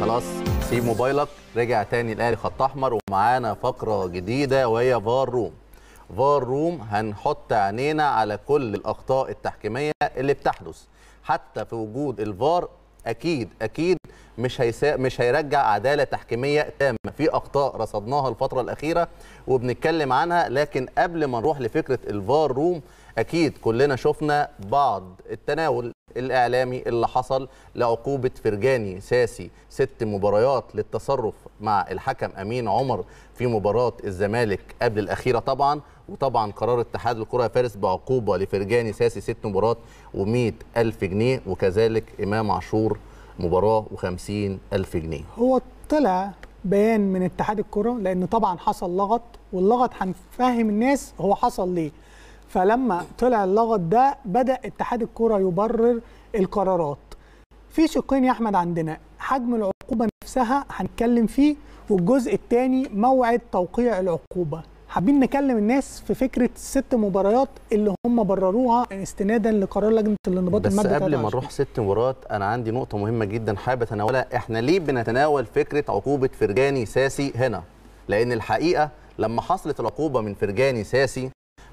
خلاص سيب موبايلك رجع تاني الاهلي خط احمر ومعانا فقره جديده وهي فار روم فار روم هنحط عينينا على كل الاخطاء التحكيميه اللي بتحدث حتى في وجود الفار اكيد اكيد مش هيسا... مش هيرجع عداله تحكيميه تامه في اخطاء رصدناها الفتره الاخيره وبنتكلم عنها لكن قبل ما نروح لفكره الفار روم اكيد كلنا شفنا بعض التناول الإعلامي اللي حصل لعقوبة فرجاني ساسي ست مباريات للتصرف مع الحكم أمين عمر في مباراة الزمالك قبل الأخيرة طبعا وطبعا قرار اتحاد الكرة فارس بعقوبة لفرجاني ساسي ست مباريات و ألف جنيه وكذلك إمام عاشور مباراة ألف جنيه هو طلع بيان من اتحاد الكرة لأن طبعا حصل لغط واللغط هنفهم الناس هو حصل ليه فلما طلع اللغط ده بدا اتحاد الكوره يبرر القرارات في شقين يا احمد عندنا حجم العقوبه نفسها هنتكلم فيه والجزء الثاني موعد توقيع العقوبه حابين نكلم الناس في فكره الست مباريات اللي هم برروها استنادا لقرار لجنه الانضباط بس الماده قبل ما نروح ست مباريات انا عندي نقطه مهمه جدا حابب اتناولها احنا ليه بنتناول فكره عقوبه فرجاني ساسي هنا لان الحقيقه لما حصلت العقوبه من فرجاني ساسي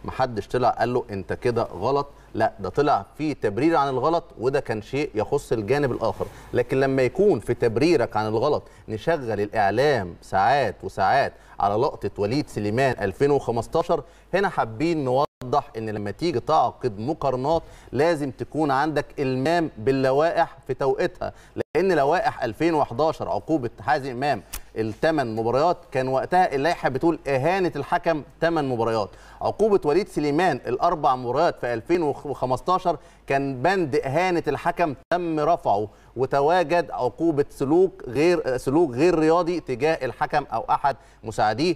محدش طلع قال له انت كده غلط لا ده طلع في تبرير عن الغلط وده كان شيء يخص الجانب الاخر لكن لما يكون في تبريرك عن الغلط نشغل الاعلام ساعات وساعات على لقطه وليد سليمان 2015 هنا حابين نوضح ان لما تيجي تعقد مقارنات لازم تكون عندك المام باللوائح في توقيتها لان لوائح 2011 عقوبه حازم امام الثمان مباريات كان وقتها اللائحه بتقول اهانه الحكم ثمان مباريات عقوبه وليد سليمان الاربع مباريات في 2015 كان بند اهانه الحكم تم رفعه وتواجد عقوبه سلوك غير سلوك غير رياضي تجاه الحكم او احد مساعديه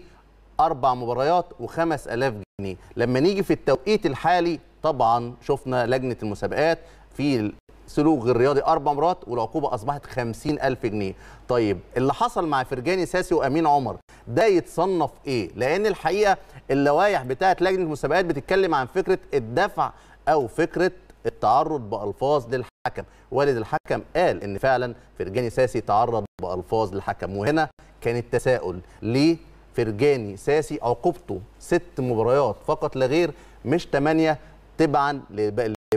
اربع مباريات و5000 جنيه لما نيجي في التوقيت الحالي طبعا شفنا لجنه المسابقات في سلوك غير رياضي اربع مرات والعقوبه اصبحت 50000 جنيه طيب اللي حصل مع فرجاني ساسي وامين عمر ده يتصنف ايه لان الحقيقه اللوائح بتاعه لجنه المسابقات بتتكلم عن فكره الدفع او فكره التعرض بالفاظ للحكم والد الحكم قال ان فعلا فرجاني ساسي تعرض بالفاظ للحكم وهنا كان التساؤل ليه فرجاني ساسي عقوبته ست مباريات فقط لا غير مش ثمانيه تبعا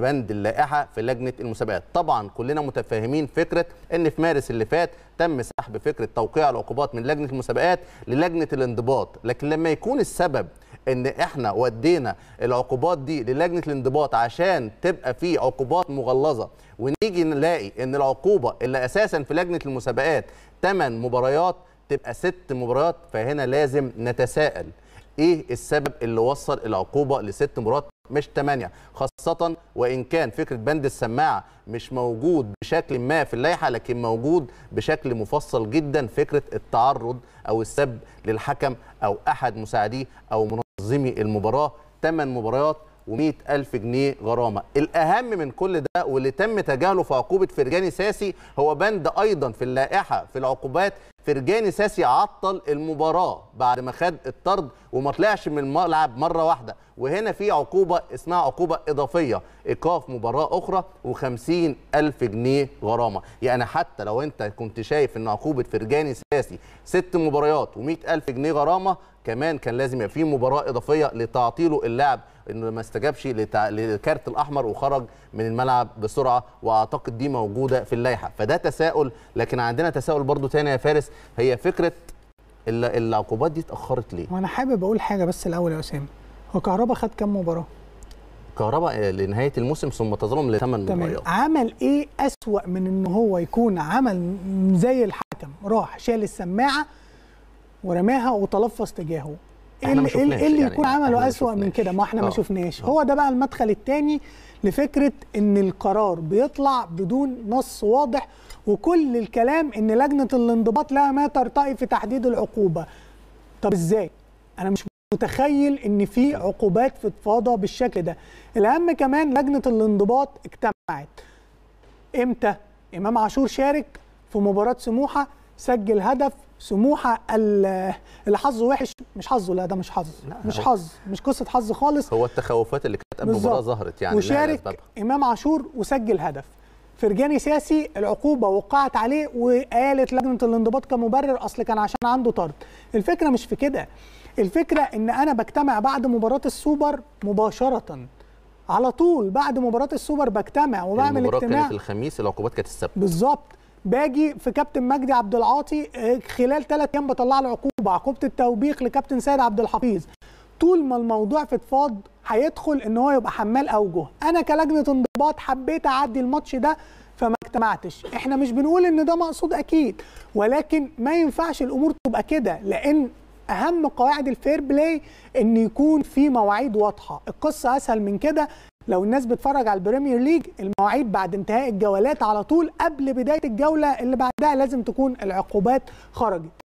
بند اللائحه في لجنه المسابقات طبعا كلنا متفاهمين فكره ان في مارس اللي فات تم سحب فكره توقيع العقوبات من لجنه المسابقات للجنه الانضباط لكن لما يكون السبب ان احنا ودينا العقوبات دي للجنه الانضباط عشان تبقى في عقوبات مغلظه ونيجي نلاقي ان العقوبه اللي اساسا في لجنه المسابقات 8 مباريات تبقى 6 مباريات فهنا لازم نتساءل ايه السبب اللي وصل العقوبه لست مباريات مش 8 خاصة وإن كان فكرة بند السماعة مش موجود بشكل ما في اللائحة لكن موجود بشكل مفصل جدا فكرة التعرض أو السب للحكم أو أحد مساعديه أو منظمي المباراة 8 مباريات و ألف جنيه غرامة الأهم من كل ده واللي تم تجاهله في عقوبة فرجاني ساسي هو بند أيضا في اللائحة في العقوبات فرجاني ساسي عطل المباراة بعد ما خد الطرد وما طلعش من الملعب مرة واحدة وهنا في عقوبه اسمها عقوبه اضافيه ايقاف مباراه اخرى الف جنيه غرامه يعني حتى لو انت كنت شايف ان عقوبه فرجاني ساسي ست مباريات و الف جنيه غرامه كمان كان لازم يبقى في مباراه اضافيه لتعطيله اللعب انه ما استجابش للكارت الاحمر وخرج من الملعب بسرعه واعتقد دي موجوده في اللائحه فده تساؤل لكن عندنا تساؤل برضو تاني يا فارس هي فكره العقوبات دي اتاخرت ليه وانا حابب اقول حاجه بس الاول يا اسامه وكهربا خد كام مباراه؟ كهربا آه، لنهايه الموسم ثم تظلم لثمان مباريات عمل ايه اسوا من ان هو يكون عمل زي الحكم راح شال السماعه ورماها وتلفظ تجاهه ايه اللي, إيه اللي يعني يكون عمله اسوا من كده ما احنا ما آه. شفناش هو ده بقى المدخل الثاني لفكره ان القرار بيطلع بدون نص واضح وكل الكلام ان لجنه الانضباط لها ما ترتقي في تحديد العقوبه طب ازاي انا مش متخيل ان في عقوبات فضفاضه بالشكل ده الاهم كمان لجنه الانضباط اجتمعت امتى امام عاشور شارك في مباراه سموحه سجل هدف سموحه اللي حظه وحش مش حظه لا ده مش حظ مش حظ مش قصه حظ خالص هو التخوفات اللي كانت قبل المباراه ظهرت يعني وشارك امام عاشور وسجل هدف فرجاني ساسي العقوبه وقعت عليه وقالت لجنه الانضباط كمبرر اصل كان عشان عنده طرد الفكره مش في كده الفكره ان انا بجتمع بعد مباراه السوبر مباشره على طول بعد مباراه السوبر بجتمع وبعمل اجتماع المباراة كانت الخميس العقوبات كانت السبت بالظبط باجي في كابتن مجدي عبد العاطي آه، خلال ثلاث ايام بطلع له عقوبه عقوبه التوبيخ لكابتن سيد عبد الحفيظ طول ما الموضوع فضفاض هيدخل ان هو يبقى حمال اوجه انا كلجنه انضباط حبيت اعدي الماتش ده فما اجتمعتش احنا مش بنقول ان ده مقصود اكيد ولكن ما ينفعش الامور تبقى كده لان اهم قواعد الفير بلاي ان يكون في مواعيد واضحه القصه اسهل من كده لو الناس بتتفرج على البريمير ليج المواعيد بعد انتهاء الجولات على طول قبل بدايه الجوله اللي بعدها لازم تكون العقوبات خرجت